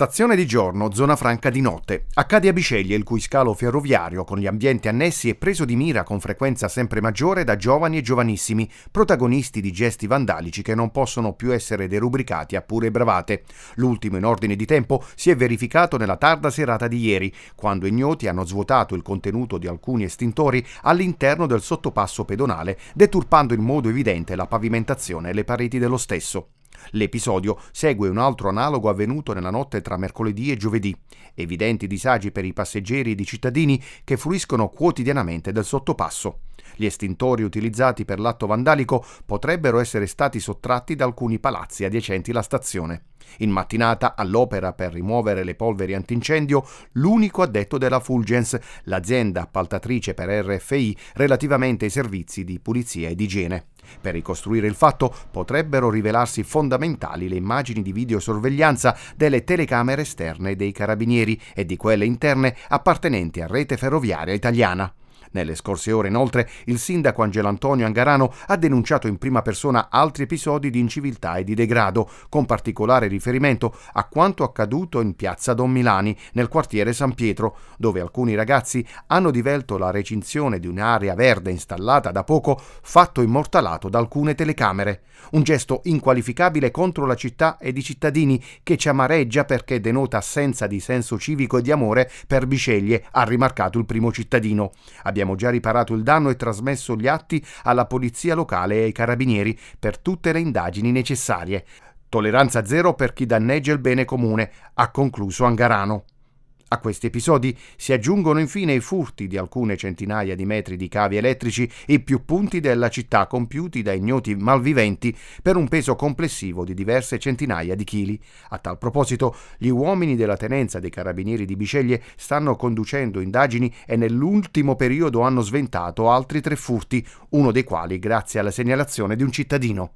Stazione di giorno, zona franca di notte. Accade a Biceglie, il cui scalo ferroviario con gli ambienti annessi è preso di mira con frequenza sempre maggiore da giovani e giovanissimi, protagonisti di gesti vandalici che non possono più essere derubricati a pure bravate. L'ultimo in ordine di tempo si è verificato nella tarda serata di ieri, quando ignoti hanno svuotato il contenuto di alcuni estintori all'interno del sottopasso pedonale, deturpando in modo evidente la pavimentazione e le pareti dello stesso. L'episodio segue un altro analogo avvenuto nella notte tra mercoledì e giovedì, evidenti disagi per i passeggeri ed i cittadini che fruiscono quotidianamente del sottopasso. Gli estintori utilizzati per l'atto vandalico potrebbero essere stati sottratti da alcuni palazzi adiacenti alla stazione. In mattinata, all'opera per rimuovere le polveri antincendio, l'unico addetto della Fulgens, l'azienda appaltatrice per RFI relativamente ai servizi di pulizia ed igiene. Per ricostruire il fatto potrebbero rivelarsi fondamentali le immagini di videosorveglianza delle telecamere esterne dei carabinieri e di quelle interne appartenenti a rete ferroviaria italiana. Nelle scorse ore, inoltre, il sindaco Angelo Antonio Angarano ha denunciato in prima persona altri episodi di inciviltà e di degrado, con particolare riferimento a quanto accaduto in piazza Don Milani, nel quartiere San Pietro, dove alcuni ragazzi hanno divelto la recinzione di un'area verde installata da poco, fatto immortalato da alcune telecamere. Un gesto inqualificabile contro la città ed i cittadini che ci amareggia perché denota assenza di senso civico e di amore per Biceglie, ha rimarcato il primo cittadino. Abbiamo Abbiamo già riparato il danno e trasmesso gli atti alla polizia locale e ai carabinieri per tutte le indagini necessarie. Tolleranza zero per chi danneggia il bene comune, ha concluso Angarano. A questi episodi si aggiungono infine i furti di alcune centinaia di metri di cavi elettrici e più punti della città compiuti da ignoti malviventi per un peso complessivo di diverse centinaia di chili. A tal proposito, gli uomini della tenenza dei carabinieri di Biceglie stanno conducendo indagini e nell'ultimo periodo hanno sventato altri tre furti, uno dei quali grazie alla segnalazione di un cittadino.